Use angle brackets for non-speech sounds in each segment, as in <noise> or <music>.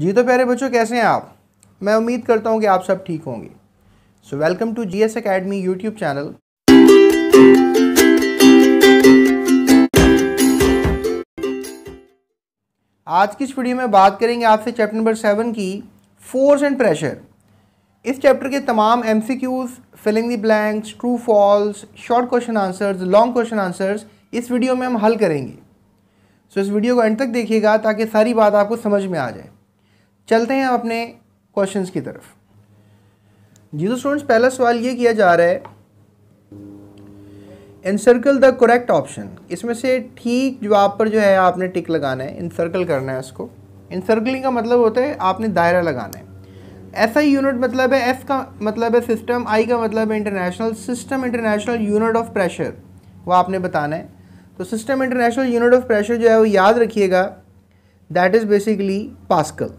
जी तो प्यारे बच्चों कैसे हैं आप मैं उम्मीद करता हूं कि आप सब ठीक होंगे so welcome to G S academy YouTube channel आज की इस वीडियो में बात करेंगे आपसे चैप्टर नंबर सेवन की फोर्स एंड प्रेशर इस चैप्टर के तमाम M C Qs filling the blanks true false short question answers long question answers इस वीडियो में हम हल करेंगे सो so, इस वीडियो को एंड तक देखिएगा ताकि सारी बात आपको समझ में आ जाए चलते हैं अपने क्वेश्चंस की तरफ जी तो स्टूडेंट्स पहला सवाल ये किया जा रहा है इनसर्कल द करेक्ट ऑप्शन इसमें से ठीक जवाब पर जो है आपने टिक लगाना है इनसर्कल करना है उसको इनसर्कलिंग का मतलब होता है आपने दायरा लगाना है एस आई यूनिट मतलब है एस का मतलब है सिस्टम आई का मतलब है international system international unit of pressure वो आपने बताना है तो system international unit of pressure जो है वो याद रखिएगा that is basically pascal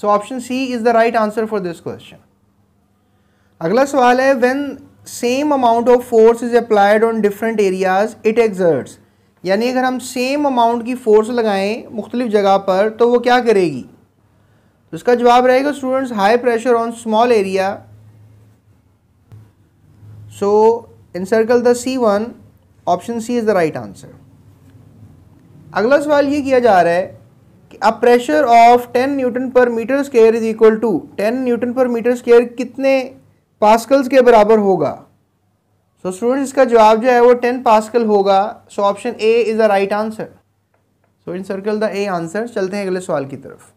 so option C is the right answer for this question अगला सवाल है when same amount of force is applied on different areas it exerts यानी अगर हम सेम अमाउंट की फोर्स लगाएं मुख्तलिफ जगह पर तो वो क्या करेगी तो इसका जवाब रहेगा students high pressure on small area so in circle the C one option C is the right answer अगला सवाल ये किया जा रहा है a pressure of 10 newton per metre square is equal to 10 newton per metre square कितने pascals के बराबर होगा सो so, स्टूडेंट्स इसका जवाब जो है वो 10 पास्कल होगा so option A is the right answer so in circle the A answer चलते हैं अगले सवाल की तरफ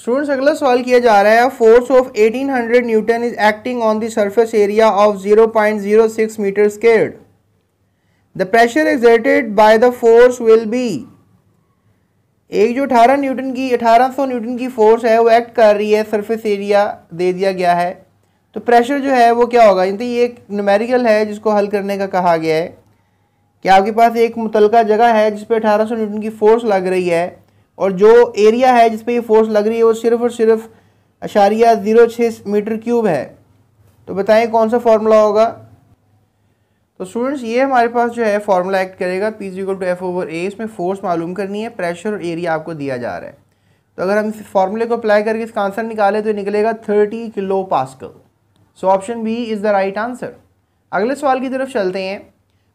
स्टूडेंट्स अगला सवाल किया जा रहा है force of 1800 newton is acting on the surface area of 0.06 metre squared the pressure exerted by the force will be एक जो 18 न्यूटन की 1800 न्यूटन की फोर्स है वो एक्ट कर रही है सरफेस एरिया दे दिया गया है तो प्रेशर जो है वो क्या होगा यानी तो ये एक न्यूमेरिकल है जिसको हल करने का कहा गया है कि आपके पास एक मुतलका जगह है जिस पर सौ न्यूटन की फोर्स लग रही है और जो एरिया है जिस पर ये फोर्स लग रही है वो सिर्फ और सिर्फ अशारिया ज़ीरो छः मीटर क्यूब है तो बताएं कौन सा फार्मूला होगा तो स्टूडेंट्स ये हमारे पास जो है फॉर्मूला एक्ट करेगा P G to F over A इसमें फोर्स मालूम करनी है प्रेशर और एरिया आपको दिया जा रहा है तो अगर हम इस फॉर्मूले को अप्लाई करके इसका आंसर निकालें तो निकलेगा thirty kilo pascal so option B is the right answer अगले सवाल की तरफ चलते हैं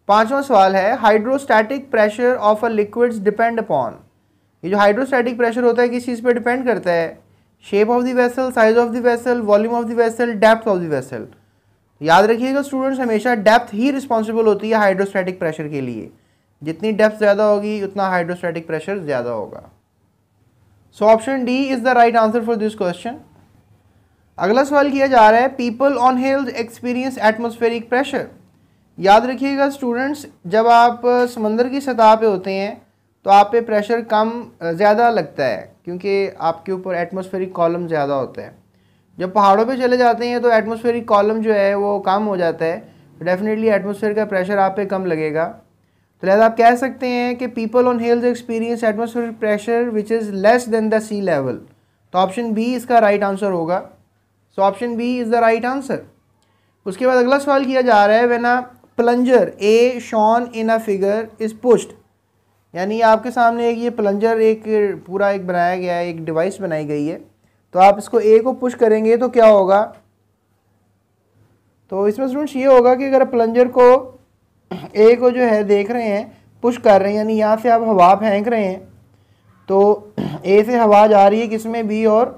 पाँचवा सवाल है hydrostatic pressure of a liquids depend upon ये जो हाइड्रोस्टैटिक प्रेशर होता है किस चीज़ पर डिपेंड करता है shape of the vessel size of the vessel volume of the vessel depth of the vessel याद रखिएगा स्टूडेंट्स हमेशा डेप्थ ही रिस्पॉन्सिबल होती है हाइड्रोस्टैटिक प्रेशर के लिए जितनी डेप्थ ज़्यादा होगी उतना हाइड्रोस्टैटिक प्रेशर ज़्यादा होगा so option D is the right answer for this question अगला सवाल किया जा रहा है people on hills experience atmospheric pressure याद रखिएगा स्टूडेंट्स जब आप समंदर की सतह पे होते हैं तो आप पे प्रेशर कम ज़्यादा लगता है क्योंकि आपके ऊपर एटमोस्फेरिक कॉलम ज़्यादा होता है जब पहाड़ों पे चले जाते हैं तो एटमोसफेरिक कॉलम जो है वो कम हो जाता है डेफिनेटली एटमोसफेयर का प्रेशर आप पे कम लगेगा तो लिहाजा आप कह सकते हैं कि people on hills experience atmospheric pressure which is less than the sea level तो ऑप्शन बी इसका राइट right आंसर होगा so option B is the right answer उसके बाद अगला सवाल किया जा रहा है when a plunger as shown in a figure is pushed यानी आपके सामने एक ये प्लंजर एक पूरा एक बनाया गया है एक डिवाइस बनाई गई है तो आप इसको ए को पुश करेंगे तो क्या होगा तो इसमें स्टूडेंट्स ये होगा कि अगर प्लंजर को ए को जो है देख रहे हैं पुश कर रहे हैं यानी यहाँ से आप हवा फेंक रहे हैं तो ए से हवा जा रही है किस में बी और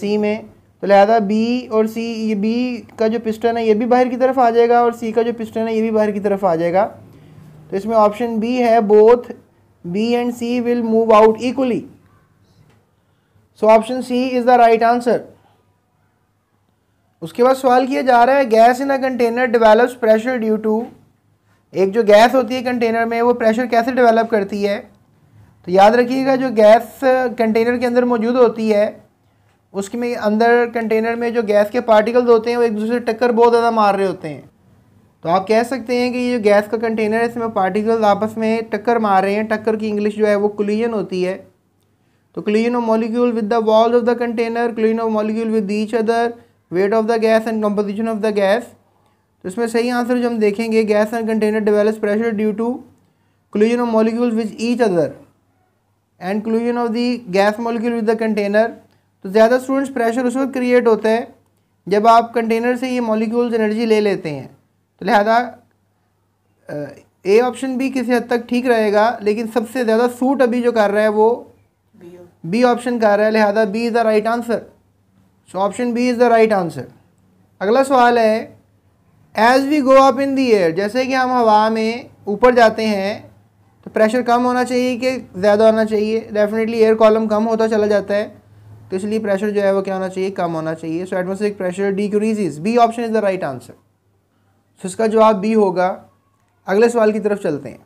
सी में तो लिहाजा बी और सी ये बी का जो पिस्टन है ये भी बाहर की तरफ आ जाएगा और सी का जो पिस्टन है ये भी बाहर की तरफ आ जाएगा तो इसमें ऑप्शन बी है both B and C will move out equally so option C is the right answer उसके बाद सवाल किया जा रहा है gas in a container develops pressure due to एक जो गैस होती है कंटेनर में वो प्रेशर कैसे डेवलप करती है तो याद रखिएगा जो गैस कंटेनर के अंदर मौजूद होती है उसके में अंदर कंटेनर में जो गैस के पार्टिकल्स होते हैं वो एक दूसरे से टक्कर बहुत ज़्यादा मार रहे होते हैं तो आप कह सकते हैं कि ये जो गैस का कंटेनर है इसमें पार्टिकल्स आपस में टक्कर मार रहे हैं टक्कर की इंग्लिश जो है वो कुलिजन होती है तो collision of molecule with the walls of the container collision of molecule with each other weight of the gas and composition of the gas तो इसमें सही आंसर जो हम देखेंगे gas and container develops pressure due to collision of molecules with each other and collision of the gas molecule with the container तो ज़्यादा students pressure उस वक्त क्रिएट होता है जब आप कंटेनर से ये मॉलिक्यूल्स एनर्जी ले लेते हैं तो लिहाजा ए ऑप्शन भी किसी हद तक ठीक रहेगा लेकिन सबसे ज़्यादा सूट अभी जो कर रहा है वो बी ऑप्शन कह रहा है लिहाजा B is the right answer so option B is the right answer अगला सवाल है as we go up in the air जैसे कि हम हवा में ऊपर जाते हैं तो प्रेशर कम होना चाहिए कि ज़्यादा होना चाहिए डेफिनेटली एयर कॉलम कम होता चला जाता है तो इसलिए प्रेशर जो है वो क्या होना चाहिए कम होना चाहिए so atmospheric pressure decreases B option is the right answer so इसका जवाब बी होगा अगले सवाल की तरफ चलते हैं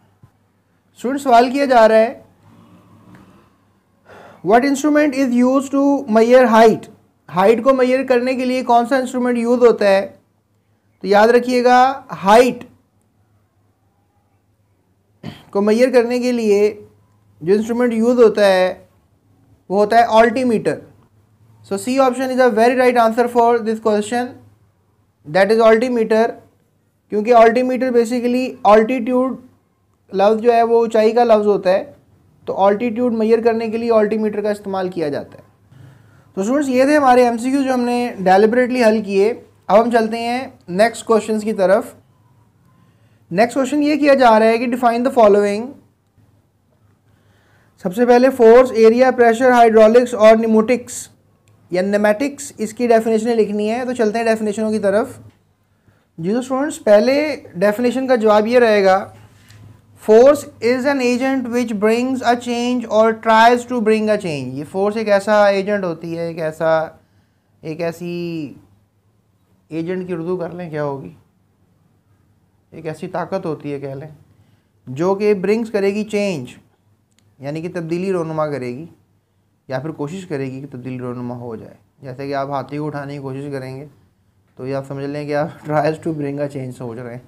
स्टूडेंट सवाल किया जा रहा है what instrument is use to measure height height को मैयर करने के लिए कौन सा इंस्ट्रूमेंट यूज होता है तो याद रखिएगा हाइट को मैयर करने के लिए जो इंस्ट्रूमेंट यूज होता है वो होता है altimeter so C option is a very right answer for this question that is altimeter क्योंकि ऑल्टीमीटर बेसिकली ऑल्टीट्यूड लफ्ज़ जो है वो ऊंचाई का लफ्ज़ होता है तो ऑल्टीट्यूड मैयर करने के लिए ऑल्टीमीटर का इस्तेमाल किया जाता है तो स्टूडेंट्स ये थे हमारे एम जो हमने डेलिबरेटली हल किए अब हम चलते हैं नेक्स्ट क्वेश्चन की तरफ नेक्स्ट क्वेश्चन ये किया जा रहा है कि डिफाइन द फॉलोइंग सबसे पहले फोर्स एरिया प्रेशर हाइड्रोलिक्स और निमोटिक्स या नेमेटिक्स इसकी डेफिनेशनें लिखनी है तो चलते हैं डेफिनेशनों की तरफ जी तो स्टूडेंट्स पहले डेफिनेशन का जवाब ये रहेगा force is an agent which brings a change और tries to bring a change ये फोर्स एक ऐसा एजेंट होती है एक ऐसा एक ऐसी एजेंट की उर्दू कर लें क्या होगी एक ऐसी ताकत होती है कह लें जो कि ब्रिंग्स करेगी चेंज यानी कि तब्दीली रोनुमा करेगी या फिर कोशिश करेगी कि तब्दीली रोनुमा हो जाए जैसे कि आप हाथी को उठाने की कोशिश करेंगे तो ये आप समझ लें कि आप tries to bring a change सोच रहे हैं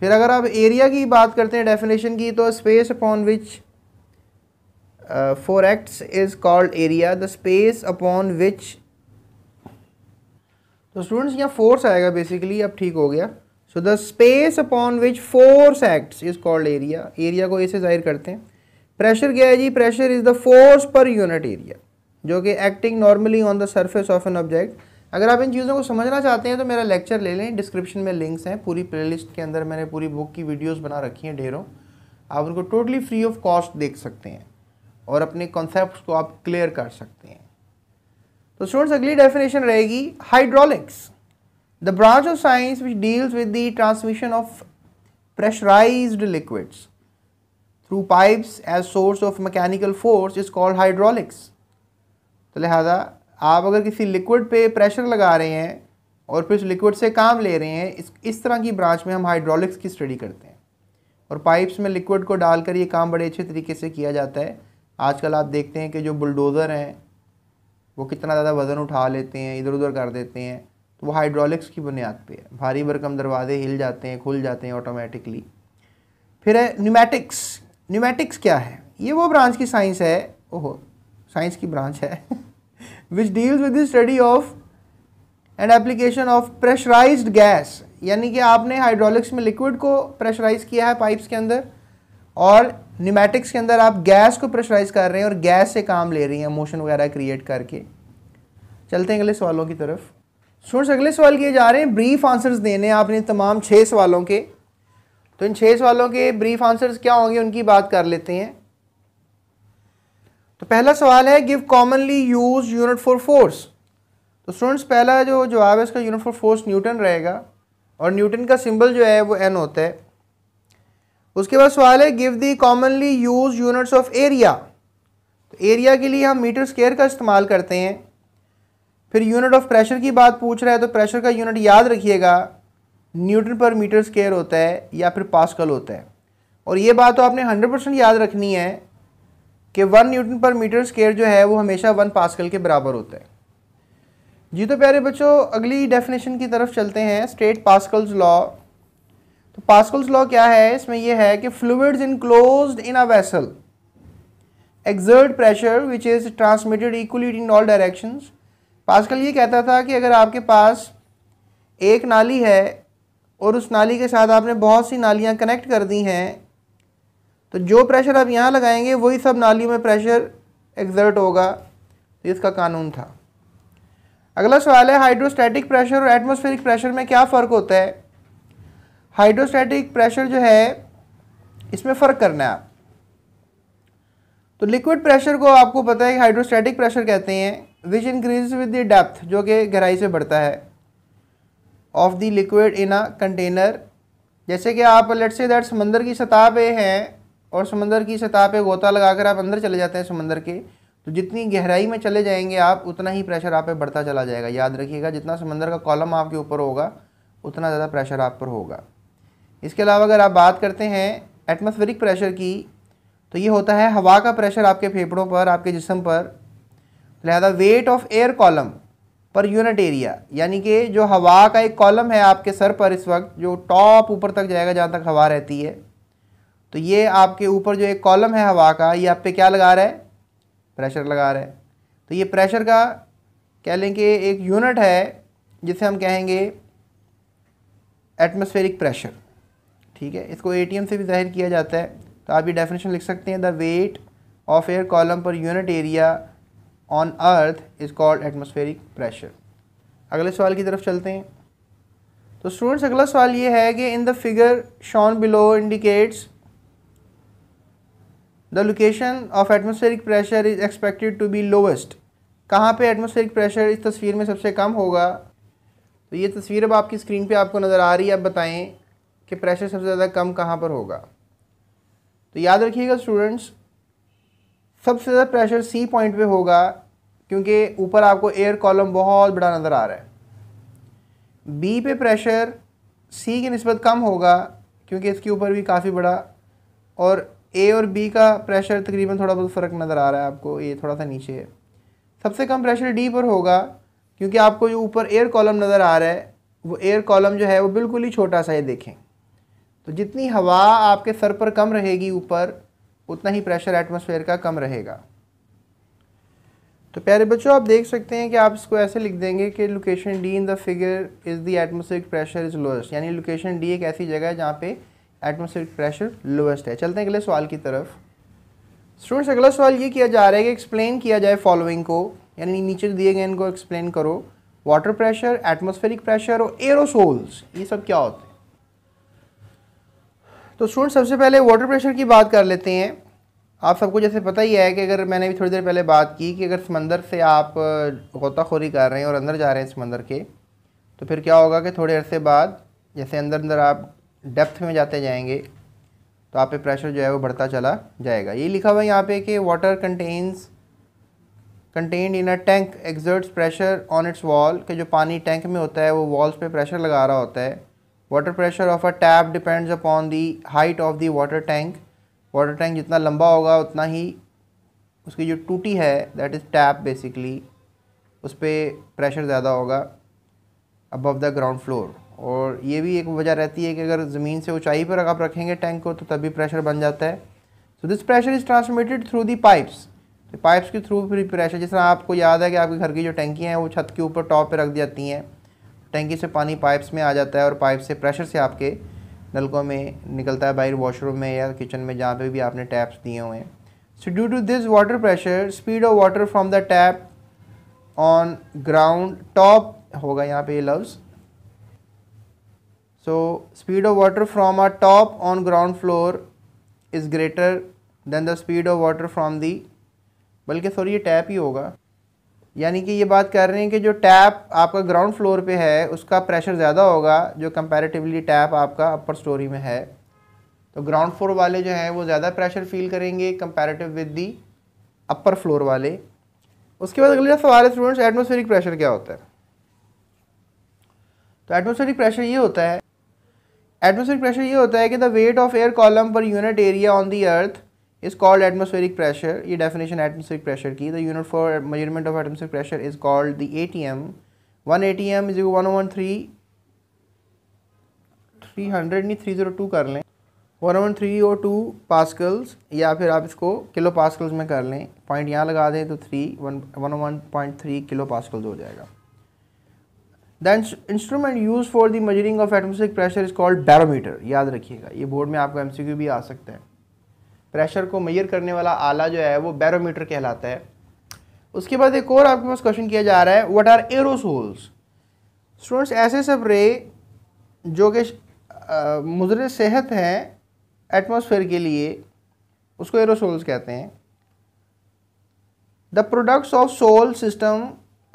फिर अगर आप एरिया की बात करते हैं डेफिनेशन की तो space upon which force acts is called area the space upon which तो स्टूडेंट्स यहाँ फोर्स आएगा बेसिकली अब ठीक हो गया so the space upon which force acts is called area area को ऐसे जाहिर करते हैं प्रेशर क्या है जी pressure is the force per unit area जो कि acting normally on the surface of an object अगर आप इन चीज़ों को समझना चाहते हैं तो मेरा लेक्चर ले लें डिस्क्रिप्शन में लिंक्स हैं पूरी प्लेलिस्ट के अंदर मैंने पूरी बुक की वीडियोस बना रखी हैं ढेरों आप उनको टोटली फ्री ऑफ कॉस्ट देख सकते हैं और अपने कॉन्सेप्ट को आप क्लियर कर सकते हैं तो स्टूडेंट्स अगली डेफिनेशन रहेगी hydraulics the branch of science which deals with the transmission of pressurize liquids through pipes as source of mechanical force is called hydraulics तो लिहाजा आप अगर किसी लिक्विड पे प्रेशर लगा रहे हैं और फिर उस लिक्विड से काम ले रहे हैं इस इस तरह की ब्रांच में हम हाइड्रोलिक्स की स्टडी करते हैं और पाइप्स में लिक्विड को डालकर ये काम बड़े अच्छे तरीके से किया जाता है आजकल आप देखते हैं कि जो बुलडोज़र हैं वो कितना ज़्यादा वज़न उठा लेते हैं इधर उधर कर देते हैं तो वो हाइड्रोलिक्स की बुनियाद पर है भारी भरकम दरवाजे हिल जाते हैं खुल जाते हैं ऑटोमेटिकली फिर है न्यूमेटिक्स न्यूमेटिक्स क्या है ये वो ब्रांच की साइंस है ओहो साइंस की ब्रांच है <laughs> which deals with the study of and application of pressurize gas यानी कि आपने हाइड्रोलिक्स में लिक्विड को प्रेशराइज किया है पाइप्स के अंदर और निमेटिक्स के अंदर आप गैस को प्रेशराइज कर रहे हैं और गैस से काम ले रही हैं मोशन वगैरह क्रिएट करके चलते हैं अगले सवालों की तरफ स्टूडेंट्स अगले सवाल किए जा रहे हैं ब्रीफ आंसर्स देने हैं आपने तमाम छः सवालों के तो इन छः सवालों के ब्रीफ आंसर्स क्या होंगे उनकी बात कर लेते हैं तो पहला सवाल है give commonly use unit for force तो स्टूडेंट्स पहला जो जवाब है इसका यूनिट फॉर फोर्स न्यूटन रहेगा और न्यूटन का सिंबल जो है वो एन होता है उसके बाद सवाल है give the commonly use units of area तो एरिया के लिए हम मीटर स्केयर का इस्तेमाल करते हैं फिर यूनिट ऑफ प्रेशर की बात पूछ रहा है तो प्रेशर का यूनिट याद रखिएगा न्यूटन पर मीटर स्केयर होता है या फिर पास्कल होता है और ये बात तो आपने 100 परसेंट याद रखनी है कि one newton per metre square जो है वो हमेशा वन पास्कल के बराबर होता है जी तो प्यारे बच्चों अगली डेफिनेशन की तरफ चलते हैं स्टेट पास्कल्स लॉ तो पास्कल्स लॉ क्या है इसमें यह है कि fluids enclose in a vessel exert pressure which is transmitted equally in all direction Pascal ये कहता था कि अगर आपके पास एक नाली है और उस नाली के साथ आपने बहुत सी नालियाँ कनेक्ट कर दी हैं तो जो प्रेशर आप यहाँ लगाएंगे वही सब नालियों में प्रेशर एग्जर्ट होगा तो इसका कानून था अगला सवाल है हाइड्रोस्टैटिक प्रेशर और एटमॉस्फेरिक प्रेशर में क्या फ़र्क होता है हाइड्रोस्टैटिक प्रेशर जो है इसमें फ़र्क करना है आप तो लिक्विड प्रेशर को आपको पता है कि हाइड्रोस्टैटिक प्रेशर कहते हैं which increase with the depth जो कि गहराई से बढ़ता है of the liquid in a container जैसे कि आप लेट से दैट समंदर की सतह पे हैं और समंदर की सतह पे गोता लगाकर आप अंदर चले जाते हैं समंदर के तो जितनी गहराई में चले जाएंगे आप उतना ही प्रेशर आप पे बढ़ता चला जाएगा याद रखिएगा जितना समंदर का कॉलम आपके ऊपर होगा उतना ज़्यादा प्रेशर आप पर होगा इसके अलावा अगर आप बात करते हैं एटमोस्फेरिक प्रेशर की तो ये होता है हवा का प्रेशर आपके फेफड़ों पर आपके जिसम पर लिहाजा weight of air column per unit area यानी कि जो हवा का एक कॉलम है आपके सर पर इस वक्त जो टॉप ऊपर तक जाएगा जहाँ तक हवा रहती है तो ये आपके ऊपर जो एक कॉलम है हवा का ये आप पे क्या लगा रहा है प्रेशर लगा रहा है तो ये प्रेशर का कह लें कि एक यूनिट है जिसे हम कहेंगे एटमॉस्फेरिक प्रेशर ठीक है इसको एटीएम से भी जाहिर किया जाता है तो आप ये डेफिनेशन लिख सकते हैं the weight of air column per unit area on earth is called atmospheric pressure अगले सवाल की तरफ चलते हैं तो स्टूडेंट्स अगला सवाल ये है कि in the figure shown below indicates the location of atmospheric pressure is expected to be lowest कहाँ पे एटमोसफेरिक प्रेशर इस तस्वीर में सबसे कम होगा तो ये तस्वीर अब आपकी स्क्रीन पे आपको नज़र आ रही है आप बताएं कि प्रेशर सबसे ज़्यादा कम कहाँ पर होगा तो याद रखिएगा स्टूडेंट्स सबसे ज़्यादा प्रेशर सी पॉइंट पे होगा क्योंकि ऊपर आपको एयर कॉलम बहुत बड़ा नज़र आ रहा है बी पे प्रेशर सी की नस्बत कम होगा क्योंकि इसके ऊपर भी काफ़ी बड़ा और ए और बी का प्रेशर तकरीबन थोड़ा बहुत फ़र्क नज़र आ रहा है आपको ए थोड़ा सा नीचे है सबसे कम प्रेशर डी पर होगा क्योंकि आपको जो ऊपर एयर कॉलम नज़र आ रहा है वो एयर कॉलम जो है वो बिल्कुल ही छोटा सा है देखें तो जितनी हवा आपके सर पर कम रहेगी ऊपर उतना ही प्रेशर एटमॉस्फेयर का कम रहेगा तो प्यारे बच्चों आप देख सकते हैं कि आप इसको ऐसे लिख देंगे कि location D in the figure is the atmospheric pressure is lowest यानी लोकेशन डी एक ऐसी जगह है जहाँ पे एटमोस्फेरिक प्रेशर लोएस्ट है चलते हैं अगले सवाल की तरफ स्टूडेंट्स अगला सवाल ये किया जा रहा है कि एक्सप्लेन किया जाए फॉलोइंग को यानी नीचे दिए गए इनको एक्सप्लेन करो वाटर प्रेशर एटमोस्फेरिक प्रेशर और एरोसोल्स ये सब क्या होते हैं तो स्टूडेंट सबसे पहले वाटर प्रेशर की बात कर लेते हैं आप सबको जैसे पता ही है कि अगर मैंने भी थोड़ी देर पहले बात की कि अगर समंदर से आप गोताखोरी कर रहे हैं और अंदर जा रहे हैं समंदर के तो फिर क्या होगा कि थोड़े अरसे बाद जैसे अंदर अंदर आप डेप्थ में जाते जाएंगे तो आप पे प्रेशर जो है वो बढ़ता चला जाएगा ये लिखा हुआ है यहाँ पे कि water contains contained in a tank exerts pressure on its wall के जो पानी टैंक में होता है वो वॉल्स पे प्रेशर लगा रहा होता है water pressure of a tap depends upon the height of the water tank water tank जितना लंबा होगा उतना ही उसकी जो टूटी है दैट इज़ टैप बेसिकली उस पर प्रेशर ज़्यादा होगा अबव द ग्राउंड फ्लोर और ये भी एक वजह रहती है कि अगर ज़मीन से ऊंचाई पर आप रखेंगे टैंक को तो तभी प्रेशर बन जाता है so this pressure is transmitted through the pipes pipes के थ्रू फिर प्रेशर जिस तरह आपको याद है कि आपके घर की जो टैंकियाँ हैं वो छत के ऊपर टॉप पर रख दी जाती हैं टैंकी से पानी पाइप्स में आ जाता है और पाइप से प्रेशर से आपके नलकों में निकलता है बाहर वॉशरूम में या किचन में जहाँ पे भी आपने टैप्स दिए हुए हैं so due to this water pressure speed of water from the tap on ground top होगा यहाँ पे ये लफ्ज़ So speed of water from a top on ground floor is greater than the speed of water from the बल्कि sorry ये tap ही होगा यानी कि ये बात कर रहे हैं कि जो टैप आपका ग्राउंड फ्लोर पे है उसका प्रेशर ज़्यादा होगा जो कंपैरेटिवली टैप आपका अपर स्टोरी में है तो ग्राउंड फ्लोर वाले जो हैं वो ज़्यादा प्रेशर फील करेंगे comparative with the upper floor वाले उसके बाद अगला सवाल है स्टूडेंट्स एटमोसफेरिक प्रेशर क्या होता है तो एटमोसफेरिक प्रेशर ये होता है एटमोसफेरिक प्रेशर ये होता है कि the weight of air column per unit area on the earth is called atmospheric pressure ये डेफिनेशन एटमोसफेरिक प्रेशर की the unit for measurement of atmospheric pressure is called the A T M one A T M is one one three three hundred नहीं three zero two कर लें one one three O two pascals या फिर आप इसको kilo पासकल्स में कर लें पॉइंट यहाँ लगा दें तो three one one one point three kilo pascals हो जाएगा then instrument use for the measuring of atmospheric pressure is called barometer याद रखिएगा ये बोर्ड में आपको एमसीक्यू भी आ सकता है प्रेशर को मैयर करने वाला आला जो है वो बैरोमीटर कहलाता है उसके बाद एक और आपके पास क्वेश्चन किया जा रहा है व्हाट आर एरोसोल्स स्टूडेंट्स ऐसे सब रे जो कि मुजर सेहत हैं एटमोसफेयर के लिए उसको एरोसोल्स कहते हैं the products of sol system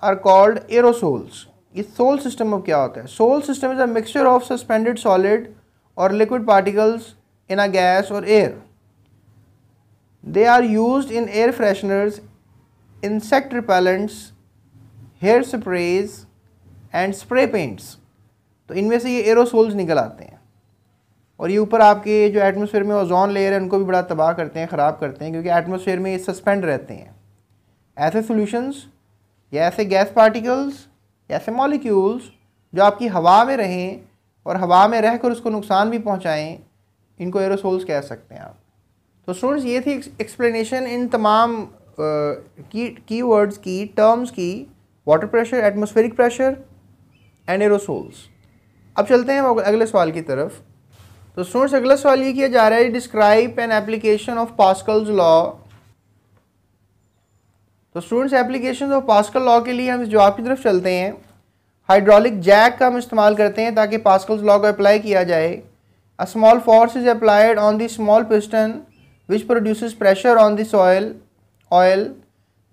are called aerosols ये सोल सिस्टम अब क्या होता है sol system is a mixture of suspended solid और liquid particles in a gas और air they are use in air fresheners insect repellents hair sprays and spray paints तो इनमें से ये एरोसोल्स निकल आते हैं और ये ऊपर आपके जो एटमोसफेयर में ओजोन लेयर है उनको भी बड़ा तबाह करते हैं ख़राब करते हैं क्योंकि एटमोसफेयर में ये सस्पेंड रहते हैं ऐसे सोल्यूशंस या ऐसे गैस पार्टिकल्स ऐसे मॉलिक्यूल्स जो आपकी हवा में रहें और हवा में रहकर उसको नुकसान भी पहुँचाएँ इनको एरोसोल्स कह सकते हैं आप तो स्टूडेंट्स ये थी एक्सप्लेनेशन इन तमाम की की वर्ड्स की टर्म्स की water pressure atmospheric pressure and aerosols अब चलते हैं अगले सवाल की तरफ तो स्टूडेंट्स अगला सवाल ये किया जा रहा है describe an application of Pascal's law तो students application of Pascal law के लिए हम इस जवाब की तरफ चलते हैं हाइड्रोलिक जैक का हम इस्तेमाल करते हैं ताकि पास्कल लॉ को अप्लाई किया जाए a small force is applied on the small piston which produce pressure on this oil oil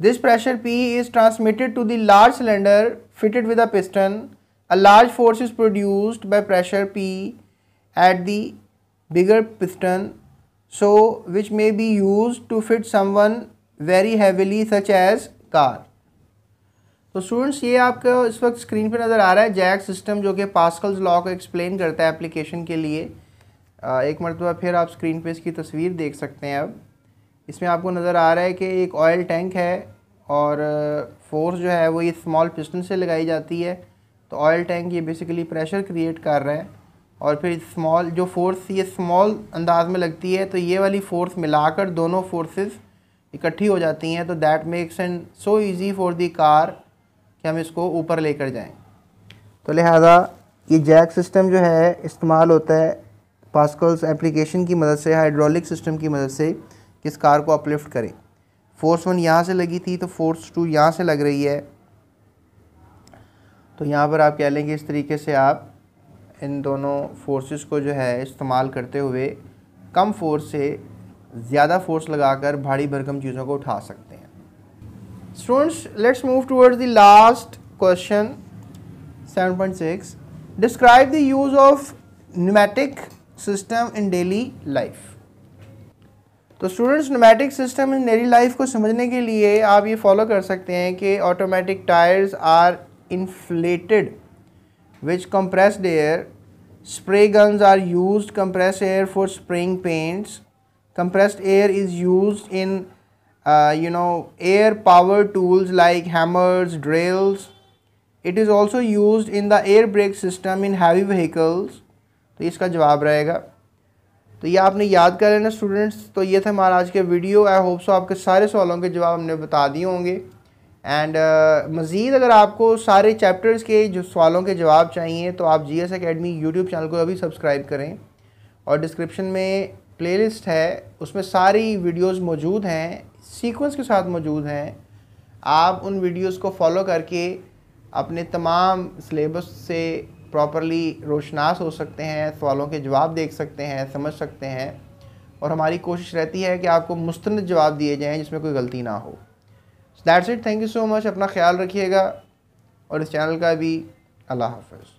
this pressure P is transmitted to the large cylinder fitted with a piston a large force is produced by pressure P at the bigger piston so which may be use to fit some one very heavily such as car तो students ये आपको इस वक्त screen पे नज़र आ रहा है Jack system जो कि पास्कल्स लॉ को एक्सप्लेन करता है एप्लीकेशन के लिए एक मरतबा फिर आप स्क्रीन पे इसकी तस्वीर देख सकते हैं अब इसमें आपको नज़र आ रहा है कि एक ऑयल टैंक है और फोर्स जो है वो ये स्मॉल पिस्टन से लगाई जाती है तो ऑयल टैंक ये बेसिकली प्रेशर क्रिएट कर रहा है और फिर स्मॉल जो फोर्स ये स्मॉल अंदाज में लगती है तो ये वाली फ़ोर्स मिलाकर दोनों फोर्सेस इकट्ठी हो जाती हैं तो that makes an so easy for the car कि हम इसको ऊपर लेकर जाएं तो लिहाजा ये जैक सिस्टम जो है इस्तेमाल होता है पास्कल्स एप्लीकेशन की मदद से हाइड्रोलिक सिस्टम की मदद से किस कार को अपलिफ्ट करें फोर्स वन यहाँ से लगी थी तो फोर्स टू यहाँ से लग रही है तो यहाँ पर आप कह लेंगे इस तरीके से आप इन दोनों फोर्सेस को जो है इस्तेमाल करते हुए कम फोर्स से ज़्यादा फोर्स लगाकर भारी भरकम चीज़ों को उठा सकते हैं students let's move towards the last question 7.6 describe the use of pneumatic system in daily life तो students pneumatic system in daily life को समझने के लिए आप ये फॉलो कर सकते हैं कि automatic tyres are inflated which compressed air spray guns are use compress air for spraying paints compressed air is used in uh, you know air power tools like hammers drills it is also used in the air brake system in heavy vehicles तो इसका जवाब रहेगा तो ये आपने याद कर लेना स्टूडेंट्स तो ये थे हमारा आज के वीडियो आई होप सो आपके सारे सवालों के जवाब हमने बता दिए होंगे एंड uh, मज़ीद अगर आपको सारे चैप्टर्स के जो सवालों के जवाब चाहिए तो आप G S academy YouTube channel को अभी सब्सक्राइब करें और डिस्क्रिप्शन में प्लेलिस्ट है उसमें सारी वीडियोस मौजूद हैं सीक्वेंस के साथ मौजूद हैं आप उन वीडियोस को फॉलो करके अपने तमाम सिलेबस से प्रॉपरली रोशनास हो सकते हैं सवालों के जवाब देख सकते हैं समझ सकते हैं और हमारी कोशिश रहती है कि आपको मुस्तंद जवाब दिए जाएँ जिसमें कोई गलती ना हो that's it thank you so much अपना ख्याल रखिएगा और इस चैनल का भी अल्लाह हाफ